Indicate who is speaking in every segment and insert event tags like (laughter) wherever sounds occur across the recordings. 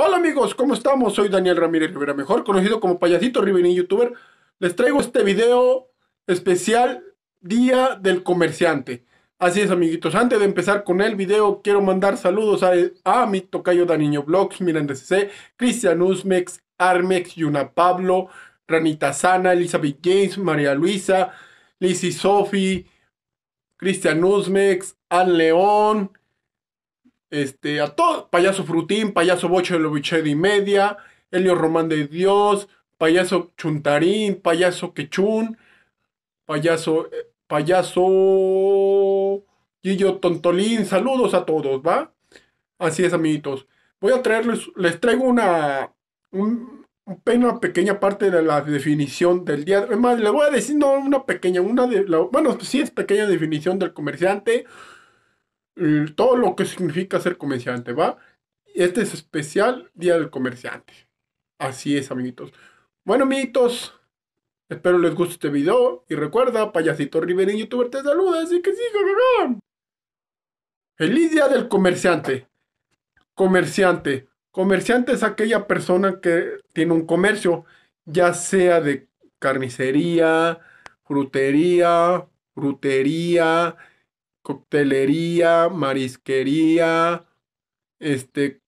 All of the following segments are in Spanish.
Speaker 1: Hola amigos, ¿cómo estamos? Soy Daniel Ramírez Rivera, mejor conocido como Payasito y Youtuber. Les traigo este video especial Día del Comerciante. Así es amiguitos, antes de empezar con el video quiero mandar saludos a, a mi tocayo Daniño Blogs, Miranda CC, Cristian Usmex, Armex, Yuna Pablo, Ranita Sana, Elizabeth James, María Luisa, Lizzie Sofi, Cristian Usmex, Al León, este, a todos, payaso Frutín, payaso Bocho de Lobichedi y Media, Elio Román de Dios, payaso Chuntarín, payaso Quechún, payaso, eh, payaso Guillo Tontolín, saludos a todos, ¿va? Así es, amiguitos. Voy a traerles, les traigo una, un, una pequeña parte de la definición del día. más, le voy a decir, no, una pequeña, una de, la, bueno, sí es pequeña definición del comerciante todo lo que significa ser comerciante, ¿va? Este es especial Día del Comerciante. Así es, amiguitos. Bueno, amiguitos, espero les guste este video. Y recuerda, payasito River en youtuber te saluda, así que sí, cagón. Feliz Día del Comerciante. Comerciante. Comerciante es aquella persona que tiene un comercio, ya sea de carnicería, frutería, frutería, coctelería, marisquería, este,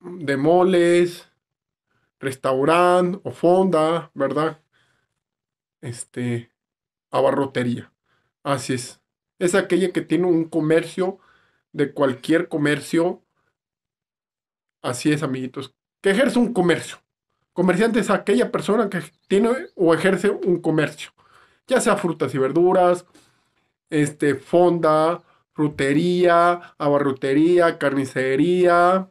Speaker 1: de moles, restaurante o fonda, ¿verdad? Este, abarrotería. Así es. Es aquella que tiene un comercio de cualquier comercio. Así es, amiguitos. Que ejerce un comercio. Comerciante es aquella persona que tiene o ejerce un comercio. Ya sea frutas y verduras, este, fonda, frutería, abarrutería, carnicería,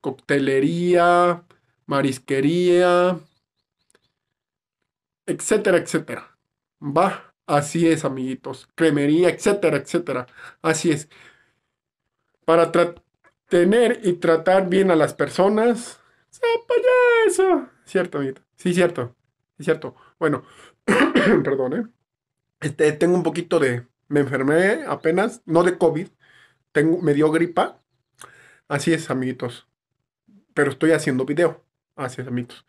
Speaker 1: coctelería, marisquería, etcétera, etcétera. Va, así es, amiguitos. Cremería, etcétera, etcétera. Así es. Para tener y tratar bien a las personas. ya eso! Cierto, amiguito. Sí, cierto. Es cierto. Bueno, (clears throat) perdón, ¿eh? Este, tengo un poquito de, me enfermé apenas, no de COVID, tengo, me dio gripa. Así es, amiguitos. Pero estoy haciendo video. Así es, amiguitos.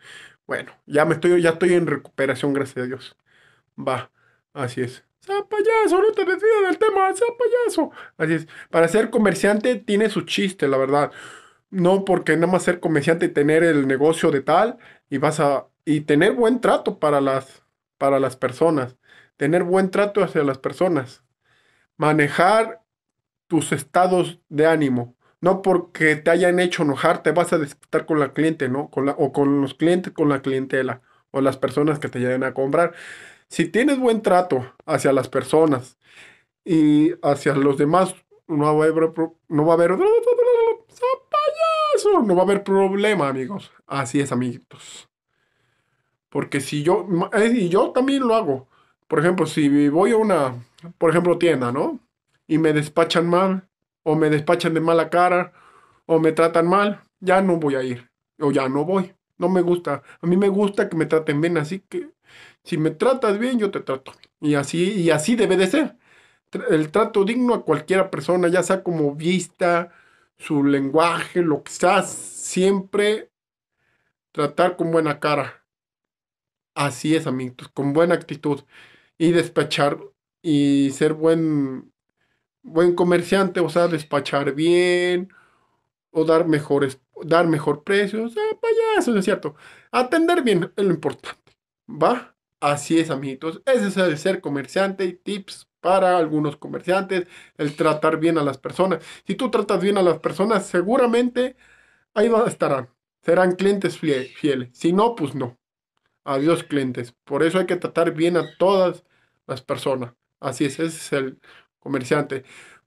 Speaker 1: Bueno, ya me estoy, ya estoy en recuperación, gracias a Dios. Va, así es. ¡Sea payaso! ¡No te desvíes del tema! ¡Sea payaso! Así es. Para ser comerciante tiene su chiste, la verdad. No porque nada más ser comerciante y tener el negocio de tal y vas a. y tener buen trato para las. para las personas. Tener buen trato hacia las personas manejar tus estados de ánimo. No porque te hayan hecho enojar, te vas a disputar con la cliente, ¿no? Con la, o con los clientes, con la clientela, o las personas que te lleguen a comprar. Si tienes buen trato hacia las personas y hacia los demás, no va a haber, no va a haber No va a haber problema, amigos. Así es, amiguitos. Porque si yo, eh, y yo también lo hago, por ejemplo, si voy a una, por ejemplo, tienda, ¿no? Y me despachan mal, o me despachan de mala cara, o me tratan mal, ya no voy a ir, o ya no voy. No me gusta. A mí me gusta que me traten bien, así que si me tratas bien, yo te trato Y así, y así debe de ser. El trato digno a cualquiera persona, ya sea como vista, su lenguaje, lo que sea, siempre tratar con buena cara. Así es, amigos, con buena actitud y despachar y ser buen, buen comerciante, o sea, despachar bien o dar mejores, dar mejor precio, o sea, es cierto. Atender bien es lo importante, ¿va? Así es, amiguitos. Ese es el ser comerciante y tips para algunos comerciantes, el tratar bien a las personas. Si tú tratas bien a las personas, seguramente ahí estarán. Serán clientes fieles. Si no, pues no. Adiós, clientes. Por eso hay que tratar bien a todas las personas. Así es, ese es el comerciante.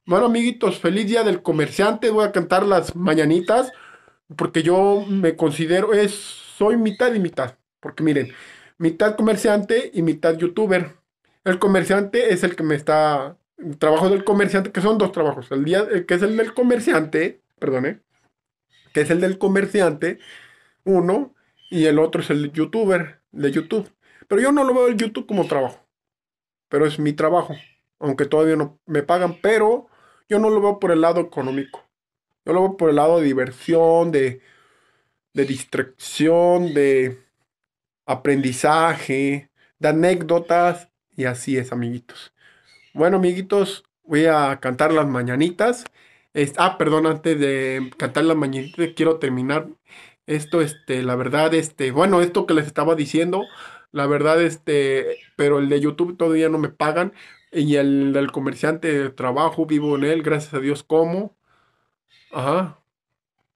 Speaker 1: Bueno, amiguitos, feliz día del comerciante. Voy a cantar las mañanitas porque yo me considero, es, soy mitad y mitad. Porque miren, mitad comerciante y mitad youtuber. El comerciante es el que me está, el trabajo del comerciante, que son dos trabajos. El día, que es el del comerciante, perdone, que es el del comerciante, uno, y el otro es el youtuber, de YouTube. Pero yo no lo veo el YouTube como trabajo pero es mi trabajo, aunque todavía no me pagan, pero yo no lo veo por el lado económico, yo lo veo por el lado de diversión, de, de distracción, de aprendizaje, de anécdotas, y así es, amiguitos. Bueno, amiguitos, voy a cantar las mañanitas. ah, perdón, antes de cantar las mañanitas, quiero terminar esto, este, la verdad, este, bueno, esto que les estaba diciendo, la verdad, este, pero el de YouTube todavía no me pagan. Y el del comerciante trabajo, vivo en él, gracias a Dios como. Ajá.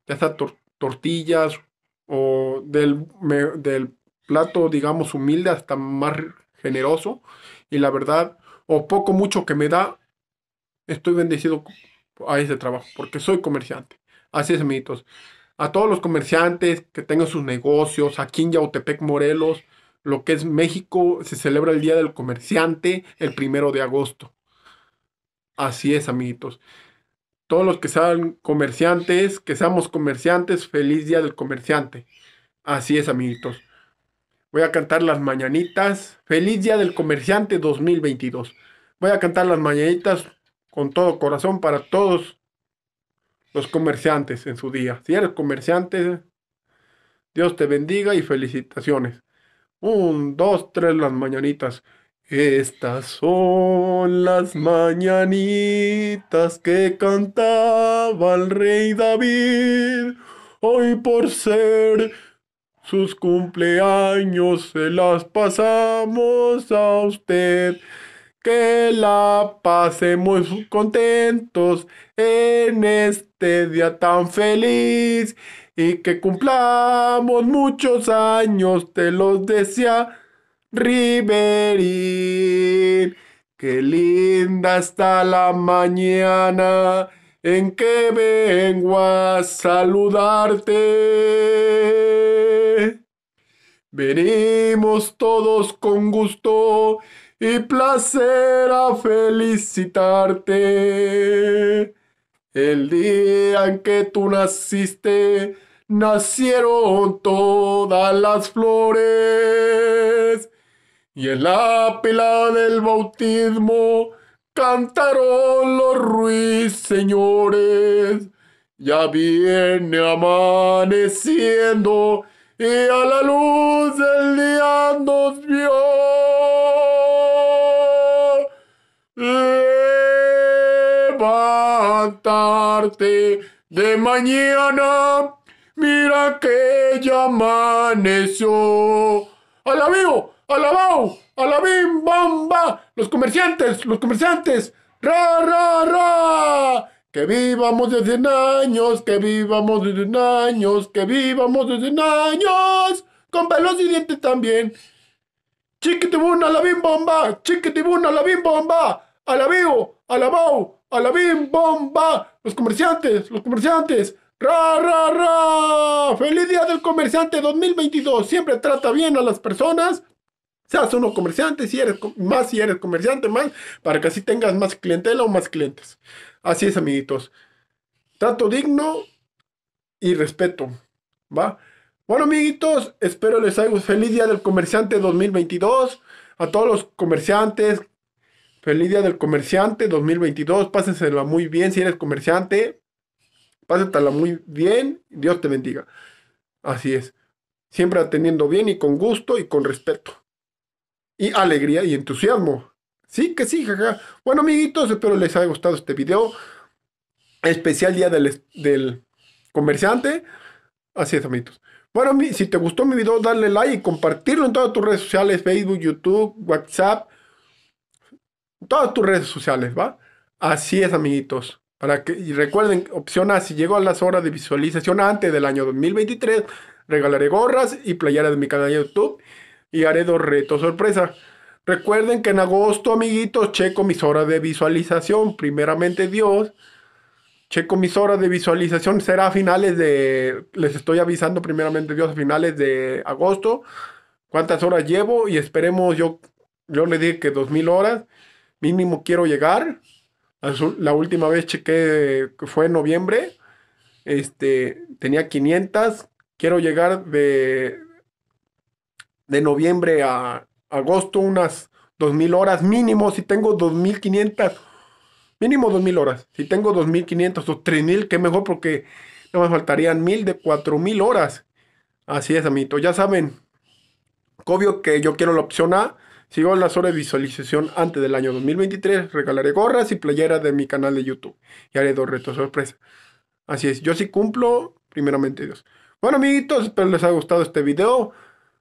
Speaker 1: Ya está tortillas o del, del plato, digamos, humilde hasta más generoso. Y la verdad, o poco mucho que me da, estoy bendecido a ese trabajo, porque soy comerciante. Así es, amiguitos. A todos los comerciantes que tengan sus negocios, aquí en Yautepec, Morelos, lo que es México, se celebra el Día del Comerciante el primero de agosto. Así es, amiguitos. Todos los que sean comerciantes, que seamos comerciantes, feliz Día del Comerciante. Así es, amiguitos. Voy a cantar las mañanitas. Feliz Día del Comerciante 2022. Voy a cantar las mañanitas con todo corazón para todos los comerciantes en su día. Si eres comerciante, Dios te bendiga y felicitaciones. Un, dos, tres, las mañanitas. Estas son las mañanitas que cantaba el rey David. Hoy por ser sus cumpleaños se las pasamos a usted. Que la pasemos contentos en este día tan feliz y que cumplamos muchos años, te los decía Riverín. Qué linda está la mañana en que vengo a saludarte. Venimos todos con gusto y placer a felicitarte. El día en que tú naciste, nacieron todas las flores. Y en la pila del bautismo cantaron los ruiseñores. Ya viene amaneciendo y a la luz tarde de mañana, mira que ya amaneció. ¡Alabío! ¡Alabao! ¡Alabim! bomba ¡Los comerciantes! ¡Los comerciantes! ¡Ra, ra, ra! Que vivamos de 100 años, que vivamos de 100 años, que vivamos de 100 años, con pelos y dientes también. Chiquitibuna, la bomba, chiquitibuna, la bomba, alabío, alabao, ¡A la bim bomba! ¡Los comerciantes! ¡Los comerciantes! ¡Ra, ra, ra! ¡Feliz Día del Comerciante 2022! Siempre trata bien a las personas. Seas uno comerciante, si eres más, si eres comerciante más, para que así tengas más clientela o más clientes. Así es, amiguitos. Trato digno y respeto. ¿Va? Bueno, amiguitos, espero les haya feliz Día del Comerciante 2022. A todos los comerciantes, Feliz Día del Comerciante 2022. Pásensela muy bien si eres comerciante. Pásatela muy bien. Dios te bendiga. Así es. Siempre atendiendo bien y con gusto y con respeto. Y alegría y entusiasmo. Sí, que sí, jaja. Bueno, amiguitos, espero les haya gustado este video. Especial Día del, del Comerciante. Así es, amiguitos. Bueno, si te gustó mi video, dale like y compartirlo en todas tus redes sociales, Facebook, YouTube, WhatsApp todas tus redes sociales, ¿va? Así es, amiguitos. Para que, y recuerden, opción A, si llego a las horas de visualización antes del año 2023, regalaré gorras y playeras de mi canal de YouTube y haré dos retos sorpresa. Recuerden que en agosto, amiguitos, checo mis horas de visualización. Primeramente Dios. Checo mis horas de visualización. Será a finales de... Les estoy avisando primeramente Dios a finales de agosto. Cuántas horas llevo y esperemos, yo, yo le dije que 2.000 horas mínimo quiero llegar. La última vez chequé que fue en noviembre. Este, tenía 500. Quiero llegar de, de noviembre a agosto unas 2.000 horas mínimo. Si tengo 2.500, mínimo 2.000 horas. Si tengo 2.500 o 3.000, Qué mejor porque no me faltarían 1.000 de 4.000 horas. Así es, amito. Ya saben, obvio que yo quiero la opción A Sigo las horas de visualización antes del año 2023. Regalaré gorras y playera de mi canal de YouTube. Y haré dos retos sorpresa. Así es, yo sí cumplo, primeramente Dios. Bueno, amiguitos, espero les haya gustado este video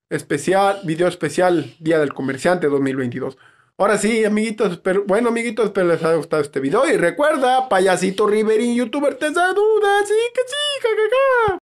Speaker 1: especial, video especial Día del Comerciante 2022. Ahora sí, amiguitos, bueno, amiguitos, espero les haya gustado este video. Y recuerda, payasito Riverín, youtuber, te saluda, sí que sí, jajaja.